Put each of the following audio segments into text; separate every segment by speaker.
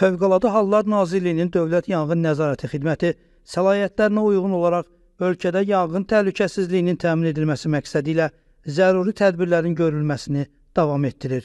Speaker 1: Fövqəladə Hallar Nazirliyinin Dövlət Yanğın Nəzarəti Xidməti səlahiyyətlərinə uyğun olaraq ölkədə yanğın təhlükəsizliyinin təmin edilməsi məqsədi ilə zəruri tədbirlərin görülməsini davam etdirir.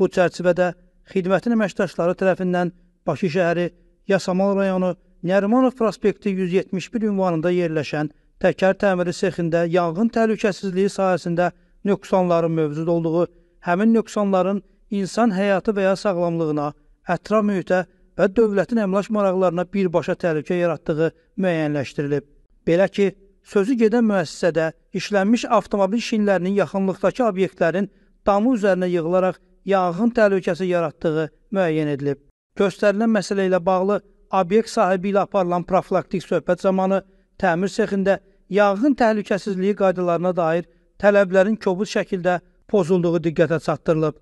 Speaker 1: Bu çərçivədə xidmətin əməkdaşları tərəfindən Bakı şəhəri, Yasamal rayonu, Nərimanov prospekti 171 ünvanında yerləşən təkər təmiri sexində yanğın təhlükəsizliyi sahəsində nöqsanların mövcud olduğu, həmin nöqsanların insan həyatı və ya sağlamlığına ətraf mühitə və dövlətin əmlak maraqlarına birbaşa təhlükə yaratdığı müəyyənləşdirilib. Belə ki, sözü gedən müəssisədə işlənmiş avtomobil şinlərinin yaxınlıqdakı obyektlərin damı üzərinə yığılaraq yanğın təhlükəsi yaratdığı müəyyən edilib. Göstərilən məsələ ilə bağlı obyekt sahibi ilə aparılan profilaktik söhbət zamanı təmir sexində yanğın təhlükəsizliyi qaydalarına dair tələblərin kobud şəkildə pozulduğu diqqətə çatdırılıb.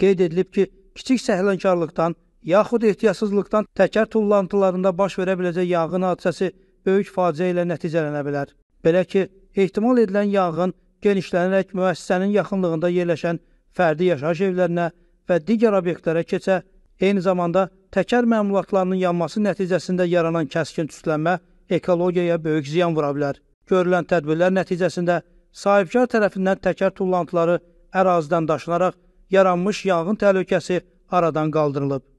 Speaker 1: Qeyd edilib ki, kiçik səhlənkarlıqdan yaxud ehtiyatsızlıqdan təkər tullantılarında baş verə biləcək yanğın hadisəsi böyük faciə ilə nəticələnə bilər. Belə ki, ehtimal edilən yanğın genişlənərək müəssisənin yaxınlığında yerləşən fərdi yaşayış evlərinə və digər obyektlərə keçə, eyni zamanda təkər məmulatlarının yanması nəticəsində yaranan kəskin tüstülənmə ekologiyaya böyük ziyan vura bilər. Görülən tədbirlər nəticəsində sahibkar tərəfindən təkər tullantıları ərazidən daşınaraq yaranmış yanğın təhlükəsi aradan qaldırılıb.